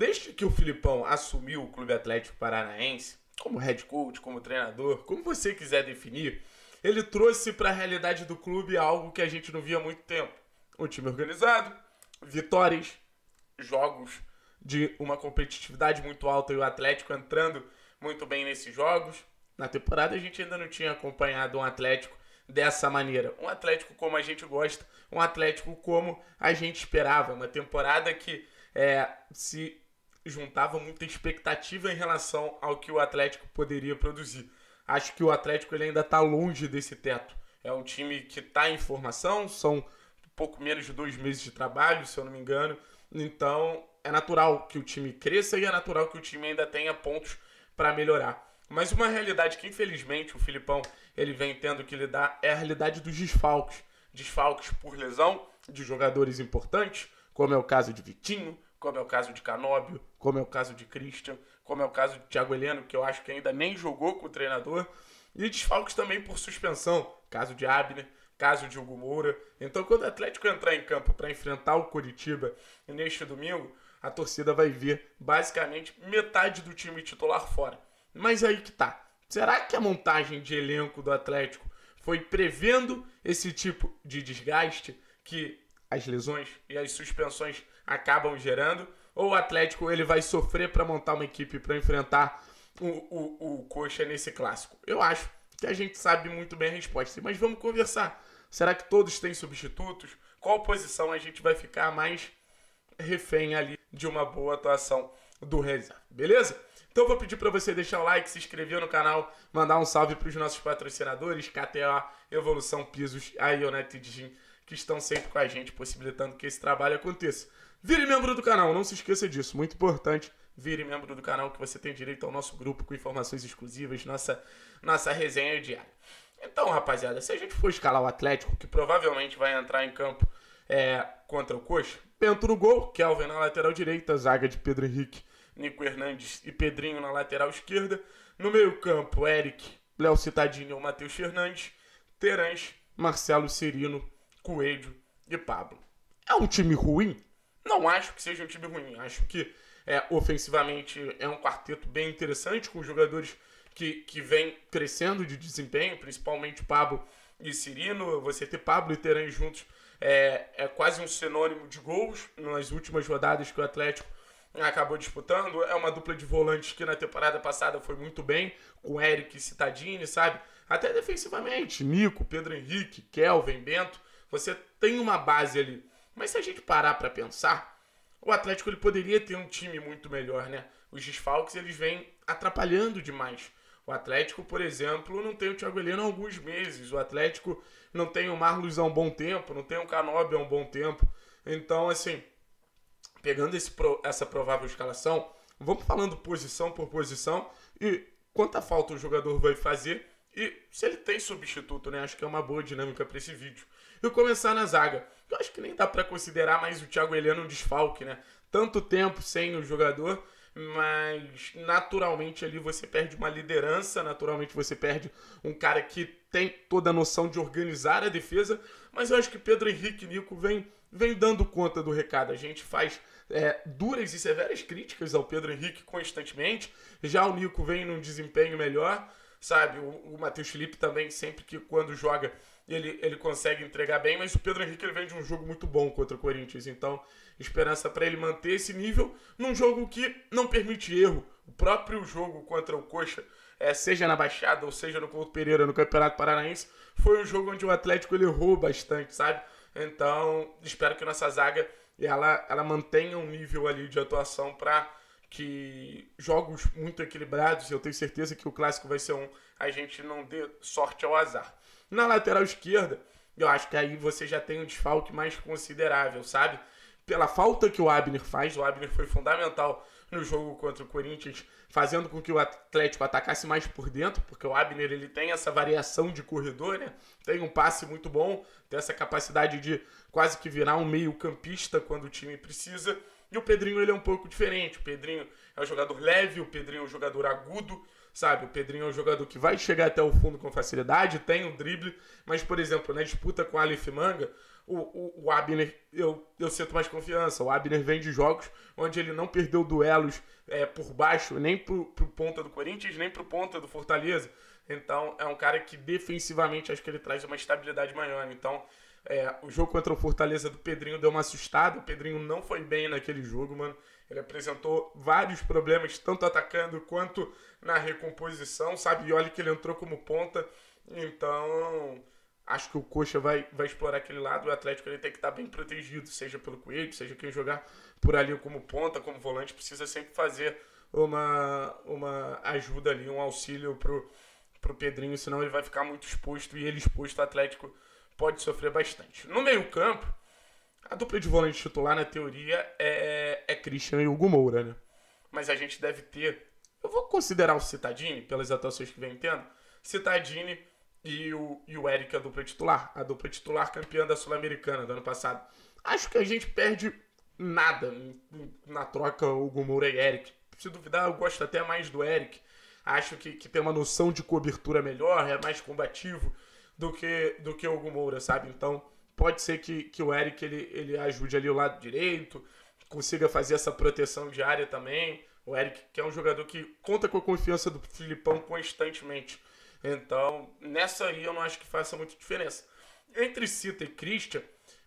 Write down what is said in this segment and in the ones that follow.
Desde que o Filipão assumiu o Clube Atlético Paranaense, como head coach, como treinador, como você quiser definir, ele trouxe para a realidade do clube algo que a gente não via há muito tempo. Um time organizado, vitórias, jogos de uma competitividade muito alta e o Atlético entrando muito bem nesses jogos. Na temporada a gente ainda não tinha acompanhado um Atlético dessa maneira. Um Atlético como a gente gosta, um Atlético como a gente esperava. Uma temporada que é, se juntava muita expectativa em relação ao que o Atlético poderia produzir. Acho que o Atlético ele ainda está longe desse teto. É um time que está em formação, são pouco menos de dois meses de trabalho, se eu não me engano. Então é natural que o time cresça e é natural que o time ainda tenha pontos para melhorar. Mas uma realidade que infelizmente o Filipão ele vem tendo que lidar é a realidade dos desfalques. Desfalques por lesão de jogadores importantes, como é o caso de Vitinho, como é o caso de Canóbio, como é o caso de Christian, como é o caso de Thiago Heleno, que eu acho que ainda nem jogou com o treinador, e desfalques também por suspensão, caso de Abner, caso de Hugo Moura. Então, quando o Atlético entrar em campo para enfrentar o Curitiba neste domingo, a torcida vai ver basicamente metade do time titular fora. Mas aí que tá. Será que a montagem de elenco do Atlético foi prevendo esse tipo de desgaste que as lesões e as suspensões acabam gerando, ou o Atlético ele vai sofrer para montar uma equipe para enfrentar o, o, o Coxa nesse clássico? Eu acho que a gente sabe muito bem a resposta, mas vamos conversar. Será que todos têm substitutos? Qual posição a gente vai ficar mais refém ali de uma boa atuação do Reza beleza? Então vou pedir para você deixar o like, se inscrever no canal, mandar um salve para os nossos patrocinadores, KTA, Evolução Pisos, a Ionete Gin, que estão sempre com a gente, possibilitando que esse trabalho aconteça. Vire membro do canal, não se esqueça disso, muito importante. Vire membro do canal que você tem direito ao nosso grupo com informações exclusivas, nossa, nossa resenha diária. Então, rapaziada, se a gente for escalar o Atlético, que provavelmente vai entrar em campo é, contra o Coxa, Bento no gol, Kelvin na lateral direita, zaga de Pedro Henrique, Nico Hernandes e Pedrinho na lateral esquerda. No meio-campo, Eric, Léo e ou Matheus Fernandes, Terãs, Marcelo Cirino, Coelho e Pablo. É um time ruim? Não acho que seja um time ruim. Acho que é, ofensivamente é um quarteto bem interessante, com jogadores que, que vem crescendo de desempenho, principalmente Pablo e Cirino. Você ter Pablo e Teran juntos é, é quase um sinônimo de gols nas últimas rodadas que o Atlético acabou disputando. É uma dupla de volantes que na temporada passada foi muito bem, com Eric e Citadini, sabe? Até defensivamente, Nico, Pedro Henrique, Kelvin, Bento. Você tem uma base ali mas se a gente parar para pensar, o Atlético ele poderia ter um time muito melhor, né? Os desfalques eles vêm atrapalhando demais. O Atlético, por exemplo, não tem o Thiago Heleno há alguns meses. O Atlético não tem o Marlos há um bom tempo, não tem o Canobi há um bom tempo. Então, assim, pegando esse, essa provável escalação, vamos falando posição por posição e quanta falta o jogador vai fazer e se ele tem substituto, né? Acho que é uma boa dinâmica para esse vídeo. E começar na zaga eu acho que nem dá para considerar mais o Thiago Heleno um desfalque, né? Tanto tempo sem o jogador, mas naturalmente ali você perde uma liderança, naturalmente você perde um cara que tem toda a noção de organizar a defesa, mas eu acho que Pedro Henrique e Nico vem, vem dando conta do recado. A gente faz é, duras e severas críticas ao Pedro Henrique constantemente, já o Nico vem num desempenho melhor, sabe? O, o Matheus Felipe também, sempre que quando joga, ele, ele consegue entregar bem, mas o Pedro Henrique ele vem de um jogo muito bom contra o Corinthians, então esperança para ele manter esse nível num jogo que não permite erro. O próprio jogo contra o Coxa, é, seja na Baixada ou seja no Couto Pereira no Campeonato Paranaense, foi um jogo onde o Atlético ele errou bastante, sabe? Então, espero que nossa zaga ela, ela mantenha um nível ali de atuação para que jogos muito equilibrados, eu tenho certeza que o clássico vai ser um, a gente não dê sorte ao azar. Na lateral esquerda, eu acho que aí você já tem um desfalque mais considerável, sabe? Pela falta que o Abner faz, o Abner foi fundamental no jogo contra o Corinthians, fazendo com que o Atlético atacasse mais por dentro, porque o Abner ele tem essa variação de corredor, né? Tem um passe muito bom, tem essa capacidade de quase que virar um meio-campista quando o time precisa. E o Pedrinho ele é um pouco diferente. O Pedrinho é um jogador leve, o Pedrinho é um jogador agudo, Sabe, o Pedrinho é um jogador que vai chegar até o fundo com facilidade, tem o drible, mas, por exemplo, na disputa com o Aleph Manga, o, o, o Abner, eu, eu sinto mais confiança. O Abner vem de jogos onde ele não perdeu duelos é, por baixo, nem pro, pro ponta do Corinthians, nem pro ponta do Fortaleza. Então, é um cara que defensivamente acho que ele traz uma estabilidade maior. Então, é, o jogo contra o Fortaleza do Pedrinho deu uma assustada. O Pedrinho não foi bem naquele jogo, mano. Ele apresentou vários problemas, tanto atacando quanto na recomposição, sabe? E olha que ele entrou como ponta. Então, acho que o Coxa vai, vai explorar aquele lado. O Atlético ele tem que estar tá bem protegido, seja pelo Coelho, seja quem jogar por ali como ponta, como volante, precisa sempre fazer uma, uma ajuda ali, um auxílio pro, pro Pedrinho, senão ele vai ficar muito exposto e ele exposto o Atlético pode sofrer bastante. No meio-campo, a dupla de volante titular, na teoria, é, é Christian e Hugo Moura, né? Mas a gente deve ter. Eu vou considerar o Citadini, pelas atuações que vem tendo. Citadini e o, e o Eric, a dupla titular. A dupla titular campeã da Sul-Americana do ano passado. Acho que a gente perde nada na troca Hugo Moura e Eric. Se duvidar, eu gosto até mais do Eric. Acho que, que tem uma noção de cobertura melhor, é mais combativo do que, do que o Hugo Moura, sabe? Então pode ser que, que o Eric ele, ele ajude ali o lado direito, consiga fazer essa proteção de área também. O Eric, que é um jogador que conta com a confiança do Filipão constantemente. Então, nessa aí eu não acho que faça muita diferença. Entre Cita e Christian,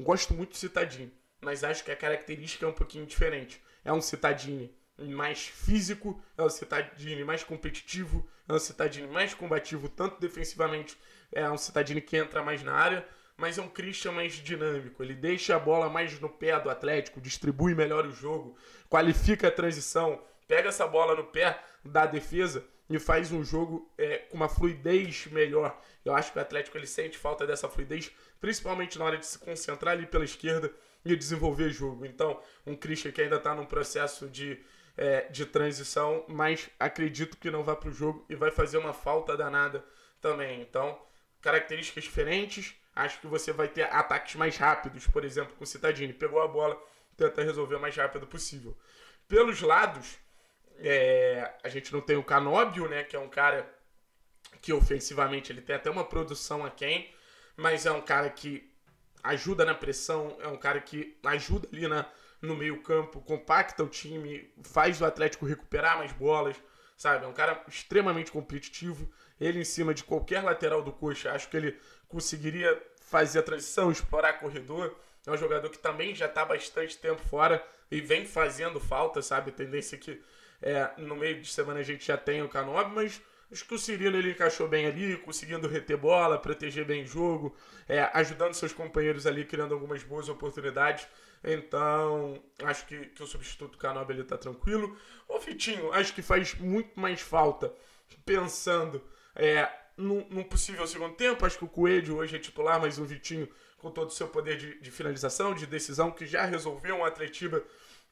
gosto muito de citadinho mas acho que a característica é um pouquinho diferente. É um citadinho mais físico, é um citadinho mais competitivo, é um citadinho mais combativo, tanto defensivamente, é um citadinho que entra mais na área mas é um Christian mais dinâmico. Ele deixa a bola mais no pé do Atlético, distribui melhor o jogo, qualifica a transição, pega essa bola no pé da defesa e faz um jogo é, com uma fluidez melhor. Eu acho que o Atlético ele sente falta dessa fluidez, principalmente na hora de se concentrar ali pela esquerda e desenvolver jogo. Então, um Christian que ainda está num processo de, é, de transição, mas acredito que não vai para o jogo e vai fazer uma falta danada também. Então, características diferentes acho que você vai ter ataques mais rápidos, por exemplo, com o Citadini. Pegou a bola, tenta resolver o mais rápido possível. Pelos lados, é, a gente não tem o Canóbio, né, que é um cara que ofensivamente ele tem até uma produção aquém, mas é um cara que ajuda na pressão, é um cara que ajuda ali na, no meio campo, compacta o time, faz o Atlético recuperar mais bolas, sabe? É um cara extremamente competitivo. Ele em cima de qualquer lateral do coxa, acho que ele conseguiria fazer a transição, explorar corredor. É um jogador que também já está bastante tempo fora e vem fazendo falta, sabe? Tendência é que é, no meio de semana a gente já tem o Canobi, mas acho que o Cirilo ele encaixou bem ali, conseguindo reter bola, proteger bem o jogo, é, ajudando seus companheiros ali, criando algumas boas oportunidades. Então, acho que, que o substituto do ele tá tranquilo. O Fitinho, acho que faz muito mais falta pensando é, num, possível segundo tempo. Acho que o Coelho hoje é titular, mas o Vitinho, com todo o seu poder de, de finalização, de decisão, que já resolveu um Atletiba,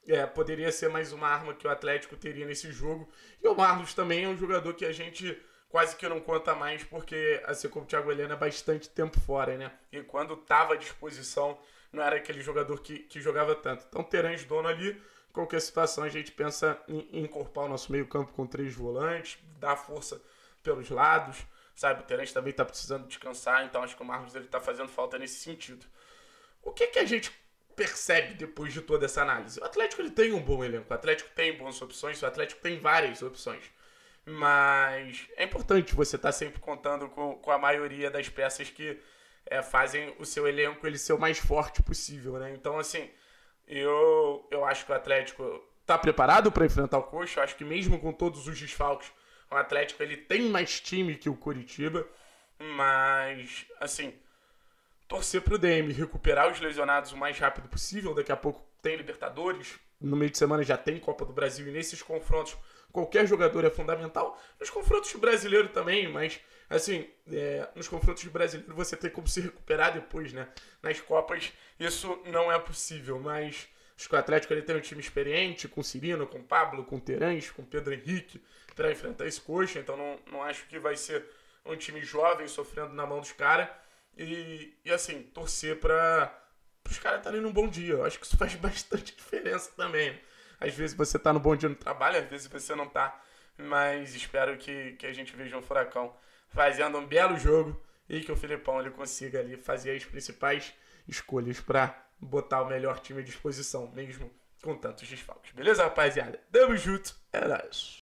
é, poderia ser mais uma arma que o Atlético teria nesse jogo. E o Marlos também é um jogador que a gente quase que não conta mais, porque, assim como o Thiago Helena, é bastante tempo fora, né? E quando estava à disposição, não era aquele jogador que, que jogava tanto. Então, Terãs Dono ali, qualquer situação, a gente pensa em, em incorporar o nosso meio campo com três volantes, dar força pelos lados, sabe? O Terence também está precisando descansar, então acho que o Marcos ele está fazendo falta nesse sentido. O que, que a gente percebe depois de toda essa análise? O Atlético ele tem um bom elenco, o Atlético tem boas opções, o Atlético tem várias opções. Mas é importante você estar tá sempre contando com, com a maioria das peças que é, fazem o seu elenco ele ser o mais forte possível, né? Então, assim, eu, eu acho que o Atlético está preparado para enfrentar o Coxa. Eu acho que mesmo com todos os desfalques, o Atlético ele tem mais time que o Curitiba, mas assim, torcer pro DM recuperar os lesionados o mais rápido possível. Daqui a pouco tem Libertadores, no meio de semana já tem Copa do Brasil e nesses confrontos qualquer jogador é fundamental. Nos confrontos brasileiros também, mas assim, é, nos confrontos brasileiros você tem como se recuperar depois, né? Nas Copas isso não é possível, mas Acho que o Atlético ele tem um time experiente, com Cirino, com Pablo, com Terães, com Pedro Henrique, para enfrentar esse coxa. Então não, não acho que vai ser um time jovem sofrendo na mão dos caras. E, e assim, torcer para os caras estarem tá num bom dia. Eu acho que isso faz bastante diferença também. Às vezes você está no bom dia no trabalho, às vezes você não está. Mas espero que, que a gente veja um furacão fazendo um belo jogo e que o Filipão ele consiga ali fazer as principais escolhas para botar o melhor time à disposição, mesmo com tantos desfalques. Beleza, rapaziada? Tamo junto, é nóis.